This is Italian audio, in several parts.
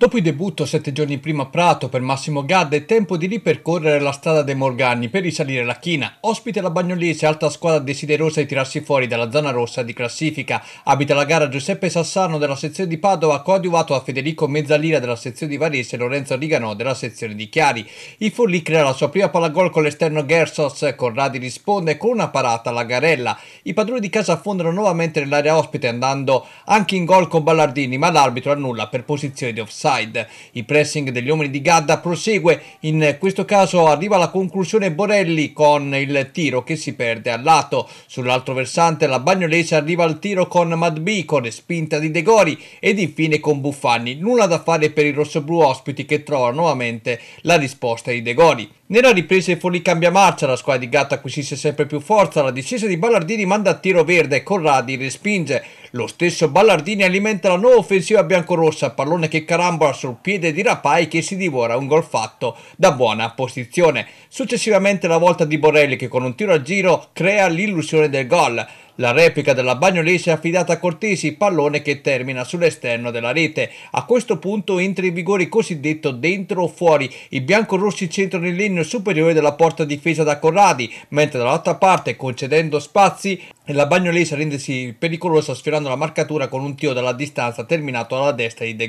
Dopo il debutto sette giorni prima a Prato per Massimo Gadda è tempo di ripercorrere la strada dei Morgagni per risalire la china. Ospite la Bagnolese, alta squadra desiderosa di tirarsi fuori dalla zona rossa di classifica. Abita la gara Giuseppe Sassano della sezione di Padova, coadiuvato a Federico Mezzalira della sezione di Varese e Lorenzo Riganò della sezione di Chiari. Il Forlì crea la sua prima palla gol con l'esterno Gersos, Corradi risponde con una parata alla Garella. I padroni di casa affondano nuovamente nell'area ospite andando anche in gol con Ballardini, ma l'arbitro annulla per posizione di offside offside. Il pressing degli uomini di Gadda prosegue, in questo caso arriva alla conclusione Borelli con il tiro che si perde a lato. Sull'altro versante la Bagnolese arriva al tiro con Madbi, con spinta di De Gori ed infine con Buffani. Nulla da fare per i rossoblu ospiti che trova nuovamente la risposta di De Gori. Nella ripresa fuori cambia marcia, la squadra di Gatta acquisisce sempre più forza, la discesa di Ballardini manda a tiro verde, Corradi respinge. Lo stesso Ballardini alimenta la nuova offensiva biancorossa, pallone che carambola sul piede di Rapai che si divora un gol fatto da buona posizione. Successivamente la volta di Borelli che con un tiro a giro crea l'illusione del gol. La replica della Bagnolese è affidata a Cortesi, pallone che termina sull'esterno della rete. A questo punto entra in vigore il cosiddetto dentro o fuori. I biancorossi centrano il legno superiore della porta difesa da Corradi, mentre dall'altra parte, concedendo spazi, la Bagnolese a rendersi pericolosa sfiorando la marcatura con un tiro dalla distanza terminato alla destra di De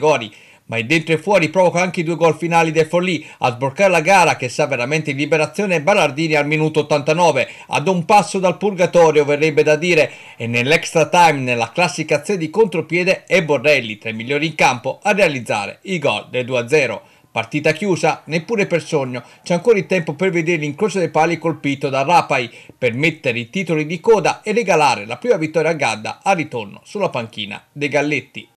Ma il dentro e fuori provoca anche i due gol finali del Forlì, a sbloccare la gara che sa veramente in liberazione Ballardini al minuto 89, ad un passo dal purgatorio verrebbe da dire, e nell'extra time nella classica azione di contropiede è Borrelli, tra i migliori in campo, a realizzare i gol del 2-0. Partita chiusa, neppure per sogno, c'è ancora il tempo per vedere l'incrocio dei pali colpito da Rapai per mettere i titoli di coda e regalare la prima vittoria a Gadda al ritorno sulla panchina dei Galletti.